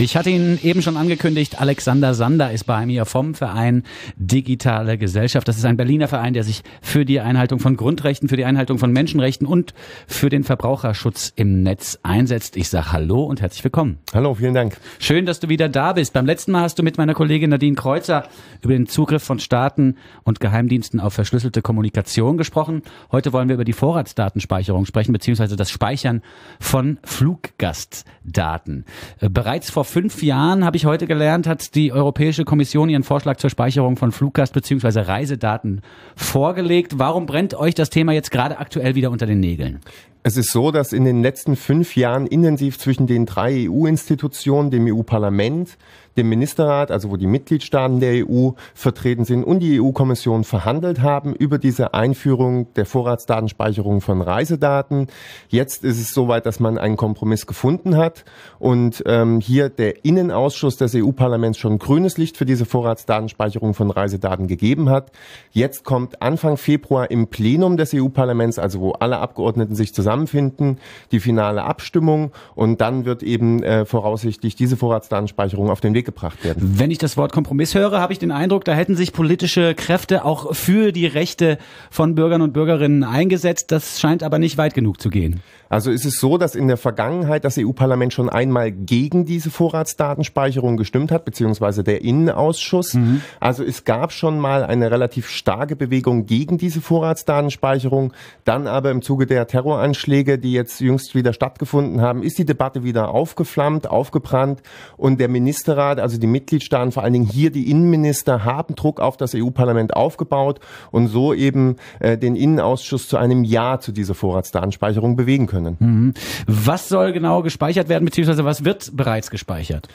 Ich hatte ihn eben schon angekündigt, Alexander Sander ist bei mir vom Verein Digitale Gesellschaft. Das ist ein Berliner Verein, der sich für die Einhaltung von Grundrechten, für die Einhaltung von Menschenrechten und für den Verbraucherschutz im Netz einsetzt. Ich sage Hallo und herzlich willkommen. Hallo, vielen Dank. Schön, dass du wieder da bist. Beim letzten Mal hast du mit meiner Kollegin Nadine Kreuzer über den Zugriff von Staaten und Geheimdiensten auf verschlüsselte Kommunikation gesprochen. Heute wollen wir über die Vorratsdatenspeicherung sprechen, beziehungsweise das Speichern von Fluggastdaten. Äh, bereits vor fünf Jahren, habe ich heute gelernt, hat die Europäische Kommission ihren Vorschlag zur Speicherung von Fluggast- bzw. Reisedaten vorgelegt. Warum brennt euch das Thema jetzt gerade aktuell wieder unter den Nägeln? Es ist so, dass in den letzten fünf Jahren intensiv zwischen den drei EU-Institutionen, dem EU-Parlament, dem Ministerrat, also wo die Mitgliedstaaten der EU vertreten sind, und die EU-Kommission verhandelt haben über diese Einführung der Vorratsdatenspeicherung von Reisedaten. Jetzt ist es soweit, dass man einen Kompromiss gefunden hat und ähm, hier der Innenausschuss des EU-Parlaments schon grünes Licht für diese Vorratsdatenspeicherung von Reisedaten gegeben hat. Jetzt kommt Anfang Februar im Plenum des EU-Parlaments, also wo alle Abgeordneten sich zusammen zusammenfinden, die finale Abstimmung und dann wird eben äh, voraussichtlich diese Vorratsdatenspeicherung auf den Weg gebracht werden. Wenn ich das Wort Kompromiss höre, habe ich den Eindruck, da hätten sich politische Kräfte auch für die Rechte von Bürgern und Bürgerinnen eingesetzt. Das scheint aber nicht weit genug zu gehen. Also ist es so, dass in der Vergangenheit das EU-Parlament schon einmal gegen diese Vorratsdatenspeicherung gestimmt hat, beziehungsweise der Innenausschuss. Mhm. Also es gab schon mal eine relativ starke Bewegung gegen diese Vorratsdatenspeicherung, dann aber im Zuge der Terroranschläge Anschläge, die jetzt jüngst wieder stattgefunden haben, ist die Debatte wieder aufgeflammt, aufgebrannt und der Ministerrat, also die Mitgliedstaaten, vor allen Dingen hier die Innenminister, haben Druck auf das EU-Parlament aufgebaut und so eben äh, den Innenausschuss zu einem Ja zu dieser Vorratsdatenspeicherung bewegen können. Mhm. Was soll genau gespeichert werden, beziehungsweise was wird bereits gespeichert?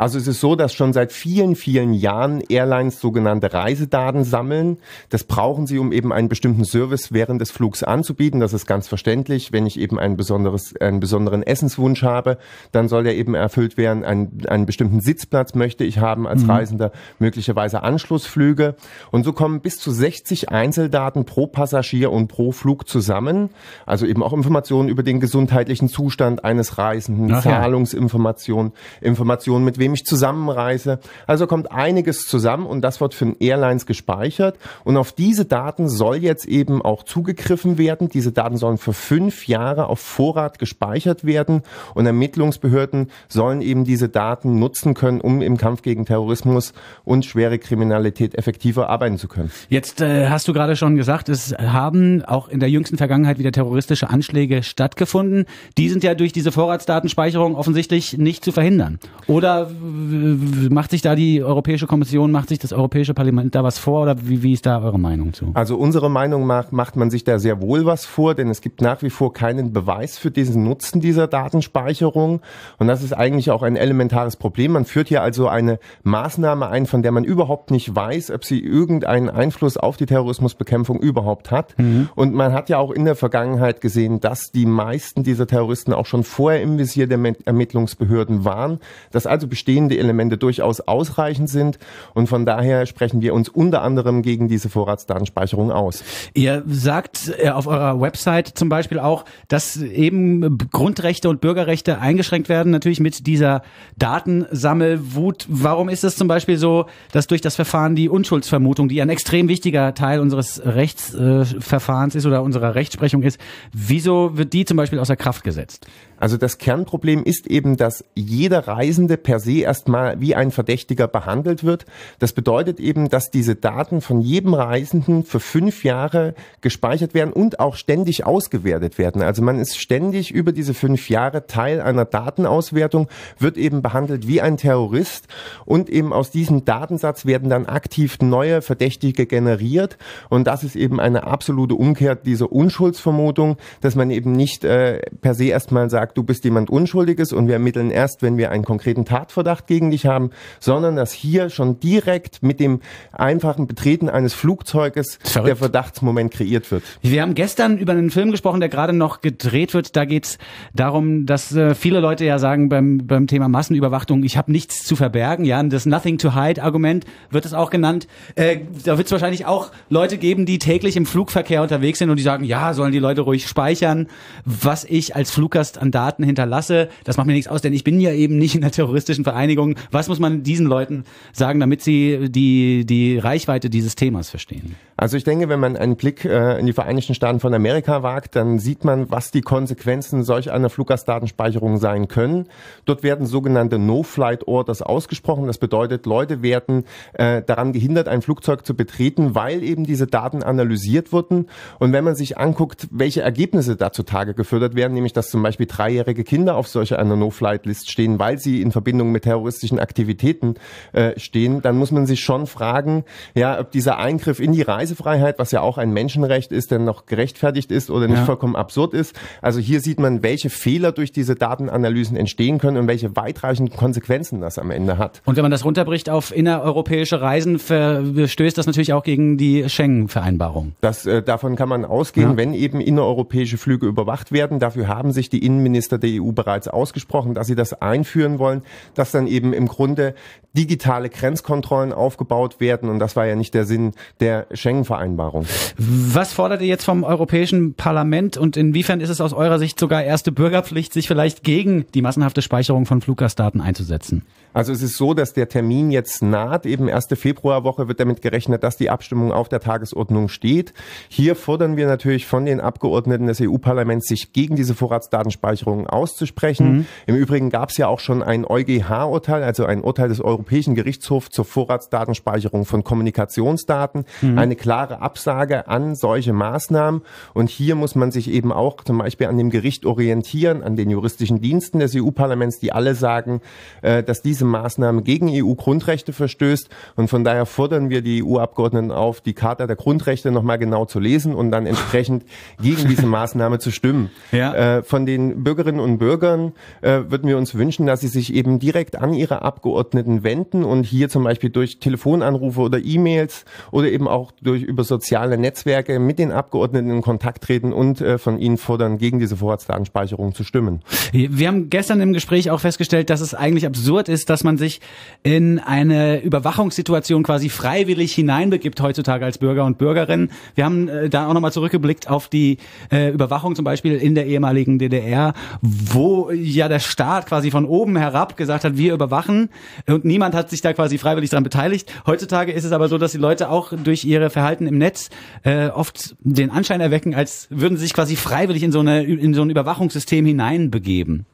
Also es ist so, dass schon seit vielen, vielen Jahren Airlines sogenannte Reisedaten sammeln. Das brauchen sie, um eben einen bestimmten Service während des Flugs anzubieten. Das ist ganz verständlich. Wenn ich eben ein besonderes, einen besonderen Essenswunsch habe, dann soll der eben erfüllt werden. Ein, einen bestimmten Sitzplatz möchte ich haben als mhm. Reisender, möglicherweise Anschlussflüge. Und so kommen bis zu 60 Einzeldaten pro Passagier und pro Flug zusammen. Also eben auch Informationen über den gesundheitlichen Zustand eines Reisenden, Zahlungsinformationen, Informationen, mit wem indem ich zusammenreiße. Also kommt einiges zusammen und das wird für Airlines gespeichert. Und auf diese Daten soll jetzt eben auch zugegriffen werden. Diese Daten sollen für fünf Jahre auf Vorrat gespeichert werden und Ermittlungsbehörden sollen eben diese Daten nutzen können, um im Kampf gegen Terrorismus und schwere Kriminalität effektiver arbeiten zu können. Jetzt äh, hast du gerade schon gesagt, es haben auch in der jüngsten Vergangenheit wieder terroristische Anschläge stattgefunden. Die sind ja durch diese Vorratsdatenspeicherung offensichtlich nicht zu verhindern. Oder macht sich da die Europäische Kommission, macht sich das Europäische Parlament da was vor oder wie, wie ist da eure Meinung zu? Also unsere Meinung macht, macht man sich da sehr wohl was vor, denn es gibt nach wie vor keinen Beweis für diesen Nutzen dieser Datenspeicherung und das ist eigentlich auch ein elementares Problem. Man führt hier also eine Maßnahme ein, von der man überhaupt nicht weiß, ob sie irgendeinen Einfluss auf die Terrorismusbekämpfung überhaupt hat mhm. und man hat ja auch in der Vergangenheit gesehen, dass die meisten dieser Terroristen auch schon vorher im Visier der Ermittlungsbehörden waren, dass also bestehende Elemente durchaus ausreichend sind. Und von daher sprechen wir uns unter anderem gegen diese Vorratsdatenspeicherung aus. Ihr sagt äh, auf eurer Website zum Beispiel auch, dass eben Grundrechte und Bürgerrechte eingeschränkt werden, natürlich mit dieser Datensammelwut. Warum ist es zum Beispiel so, dass durch das Verfahren die Unschuldsvermutung, die ein extrem wichtiger Teil unseres Rechtsverfahrens ist oder unserer Rechtsprechung ist, wieso wird die zum Beispiel außer Kraft gesetzt? Also das Kernproblem ist eben, dass jeder Reisende per se se erstmal wie ein Verdächtiger behandelt wird. Das bedeutet eben, dass diese Daten von jedem Reisenden für fünf Jahre gespeichert werden und auch ständig ausgewertet werden. Also man ist ständig über diese fünf Jahre Teil einer Datenauswertung, wird eben behandelt wie ein Terrorist und eben aus diesem Datensatz werden dann aktiv neue Verdächtige generiert und das ist eben eine absolute Umkehr dieser Unschuldsvermutung, dass man eben nicht äh, per se erstmal sagt, du bist jemand Unschuldiges und wir ermitteln erst, wenn wir einen konkreten Tatverdacht Tatverdacht gegen dich haben, sondern dass hier schon direkt mit dem einfachen Betreten eines Flugzeuges Verrückt. der Verdachtsmoment kreiert wird. Wir haben gestern über einen Film gesprochen, der gerade noch gedreht wird. Da geht es darum, dass äh, viele Leute ja sagen beim, beim Thema Massenüberwachung, ich habe nichts zu verbergen. Ja, das Nothing to Hide Argument wird es auch genannt. Äh, da wird es wahrscheinlich auch Leute geben, die täglich im Flugverkehr unterwegs sind und die sagen, ja, sollen die Leute ruhig speichern, was ich als Fluggast an Daten hinterlasse. Das macht mir nichts aus, denn ich bin ja eben nicht in der terroristischen Vereinigungen. Was muss man diesen Leuten sagen, damit sie die, die Reichweite dieses Themas verstehen? Also ich denke, wenn man einen Blick äh, in die Vereinigten Staaten von Amerika wagt, dann sieht man, was die Konsequenzen solch einer Fluggastdatenspeicherung sein können. Dort werden sogenannte No-Flight-Orders ausgesprochen. Das bedeutet, Leute werden äh, daran gehindert, ein Flugzeug zu betreten, weil eben diese Daten analysiert wurden. Und wenn man sich anguckt, welche Ergebnisse da zutage gefördert werden, nämlich dass zum Beispiel dreijährige Kinder auf solcher einer No-Flight-List stehen, weil sie in Verbindung mit mit terroristischen Aktivitäten äh, stehen, dann muss man sich schon fragen, ja, ob dieser Eingriff in die Reisefreiheit, was ja auch ein Menschenrecht ist, denn noch gerechtfertigt ist oder nicht ja. vollkommen absurd ist. Also hier sieht man, welche Fehler durch diese Datenanalysen entstehen können und welche weitreichenden Konsequenzen das am Ende hat. Und wenn man das runterbricht auf innereuropäische Reisen, verstößt das natürlich auch gegen die Schengen-Vereinbarung. Das äh, davon kann man ausgehen, ja. wenn eben innereuropäische Flüge überwacht werden. Dafür haben sich die Innenminister der EU bereits ausgesprochen, dass sie das einführen wollen. Das dass dann eben im Grunde digitale Grenzkontrollen aufgebaut werden. Und das war ja nicht der Sinn der Schengen-Vereinbarung. Was fordert ihr jetzt vom Europäischen Parlament und inwiefern ist es aus eurer Sicht sogar erste Bürgerpflicht, sich vielleicht gegen die massenhafte Speicherung von Fluggastdaten einzusetzen? Also es ist so, dass der Termin jetzt naht. Eben erste Februarwoche wird damit gerechnet, dass die Abstimmung auf der Tagesordnung steht. Hier fordern wir natürlich von den Abgeordneten des EU-Parlaments, sich gegen diese Vorratsdatenspeicherung auszusprechen. Mhm. Im Übrigen gab es ja auch schon ein EuGH EuGH-Urteil, also ein Urteil des Europäischen Gerichtshofs zur Vorratsdatenspeicherung von Kommunikationsdaten, mhm. eine klare Absage an solche Maßnahmen. Und hier muss man sich eben auch zum Beispiel an dem Gericht orientieren, an den juristischen Diensten des EU-Parlaments, die alle sagen, äh, dass diese Maßnahme gegen EU-Grundrechte verstößt. Und von daher fordern wir die EU-Abgeordneten auf, die Charta der Grundrechte nochmal genau zu lesen und dann entsprechend gegen diese Maßnahme zu stimmen. Ja. Äh, von den Bürgerinnen und Bürgern äh, würden wir uns wünschen, dass sie sich eben direkt direkt an ihre Abgeordneten wenden und hier zum Beispiel durch Telefonanrufe oder E-Mails oder eben auch durch über soziale Netzwerke mit den Abgeordneten in Kontakt treten und äh, von ihnen fordern, gegen diese Vorratsdatenspeicherung zu stimmen. Wir haben gestern im Gespräch auch festgestellt, dass es eigentlich absurd ist, dass man sich in eine Überwachungssituation quasi freiwillig hineinbegibt heutzutage als Bürger und Bürgerinnen. Wir haben äh, da auch nochmal zurückgeblickt auf die äh, Überwachung zum Beispiel in der ehemaligen DDR, wo ja der Staat quasi von oben herab gesagt hat, hat, wir überwachen und niemand hat sich da quasi freiwillig dran beteiligt. Heutzutage ist es aber so, dass die Leute auch durch ihre Verhalten im Netz äh, oft den Anschein erwecken, als würden sie sich quasi freiwillig in so, eine, in so ein Überwachungssystem hineinbegeben.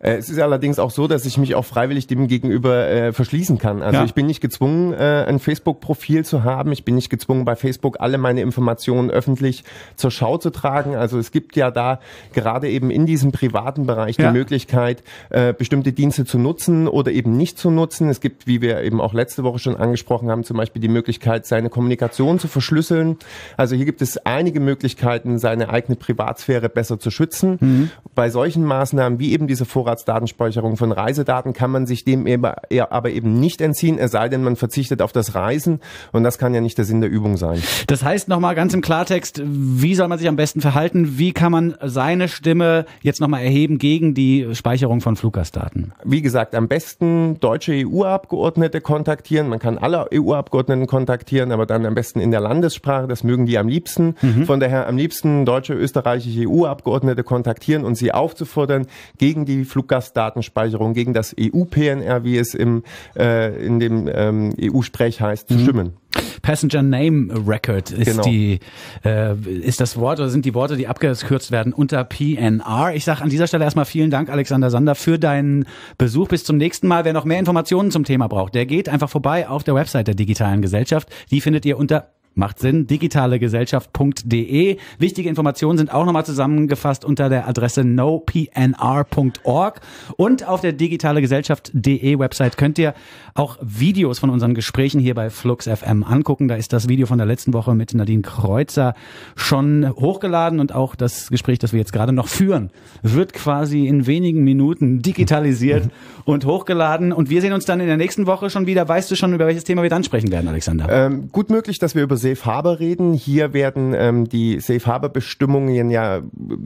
Äh, es ist allerdings auch so, dass ich mich auch freiwillig dem gegenüber äh, verschließen kann. Also ja. ich bin nicht gezwungen, äh, ein Facebook-Profil zu haben. Ich bin nicht gezwungen, bei Facebook alle meine Informationen öffentlich zur Schau zu tragen. Also es gibt ja da gerade eben in diesem privaten Bereich ja. die Möglichkeit, äh, bestimmte Dienste zu nutzen oder eben nicht zu nutzen. Es gibt, wie wir eben auch letzte Woche schon angesprochen haben, zum Beispiel die Möglichkeit, seine Kommunikation zu verschlüsseln. Also hier gibt es einige Möglichkeiten, seine eigene Privatsphäre besser zu schützen. Mhm. Bei solchen Maßnahmen wie eben diese Vorrat Vorratsdatenspeicherung von Reisedaten kann man sich dem aber eben nicht entziehen, es sei denn, man verzichtet auf das Reisen und das kann ja nicht der Sinn der Übung sein. Das heißt nochmal ganz im Klartext, wie soll man sich am besten verhalten? Wie kann man seine Stimme jetzt nochmal erheben gegen die Speicherung von Fluggastdaten? Wie gesagt, am besten deutsche EU-Abgeordnete kontaktieren. Man kann alle EU-Abgeordneten kontaktieren, aber dann am besten in der Landessprache. Das mögen die am liebsten. Mhm. Von daher am liebsten deutsche, österreichische EU-Abgeordnete kontaktieren und sie aufzufordern, gegen die Fluggastdaten Fluggastdatenspeicherung gegen das EU-PNR, wie es im, äh, in dem ähm, EU-Sprech heißt, mhm. zu stimmen. Passenger Name Record ist genau. die äh, ist das Wort oder sind die Worte, die abgekürzt werden unter PNR. Ich sage an dieser Stelle erstmal vielen Dank, Alexander Sander, für deinen Besuch. Bis zum nächsten Mal. Wer noch mehr Informationen zum Thema braucht, der geht einfach vorbei auf der Website der Digitalen Gesellschaft. Die findet ihr unter Macht Sinn. Digitalegesellschaft.de. Wichtige Informationen sind auch nochmal zusammengefasst unter der Adresse nopnr.org. Und auf der digitalegesellschaft.de Website könnt ihr auch Videos von unseren Gesprächen hier bei Flux FM angucken. Da ist das Video von der letzten Woche mit Nadine Kreuzer schon hochgeladen und auch das Gespräch, das wir jetzt gerade noch führen, wird quasi in wenigen Minuten digitalisiert und hochgeladen. Und wir sehen uns dann in der nächsten Woche schon wieder. Weißt du schon, über welches Thema wir dann sprechen werden, Alexander? Ähm, gut möglich, dass wir über Safe Harbor reden. Hier werden ähm, die Safe Harbor Bestimmungen ja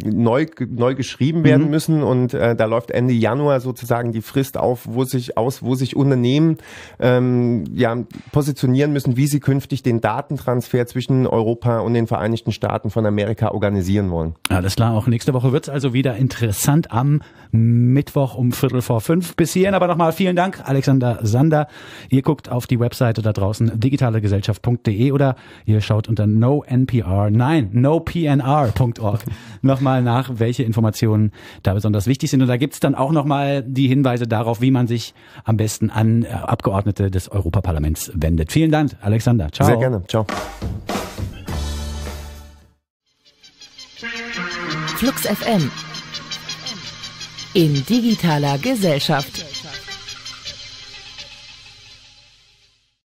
neu, neu geschrieben mhm. werden mhm. müssen und äh, da läuft Ende Januar sozusagen die Frist auf, wo sich aus, wo sich Unternehmen ähm, ja positionieren müssen, wie sie künftig den Datentransfer zwischen Europa und den Vereinigten Staaten von Amerika organisieren wollen. Alles klar, auch nächste Woche wird es also wieder interessant am Mittwoch um Viertel vor fünf. Bis hierhin aber nochmal vielen Dank, Alexander Sander. Ihr guckt auf die Webseite da draußen digitalegesellschaft.de oder Ihr schaut unter NoNPR, nein, nopnr.org nochmal nach, welche Informationen da besonders wichtig sind. Und da gibt's dann auch nochmal die Hinweise darauf, wie man sich am besten an äh, Abgeordnete des Europaparlaments wendet. Vielen Dank, Alexander. Ciao. Sehr gerne. Ciao. Flux FM in digitaler Gesellschaft.